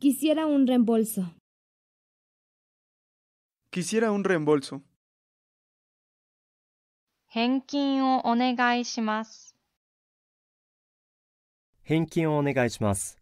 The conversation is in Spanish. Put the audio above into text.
Quisiera un reembolso. Quisiera un reembolso. Henkin o onegai más Henkin o onegai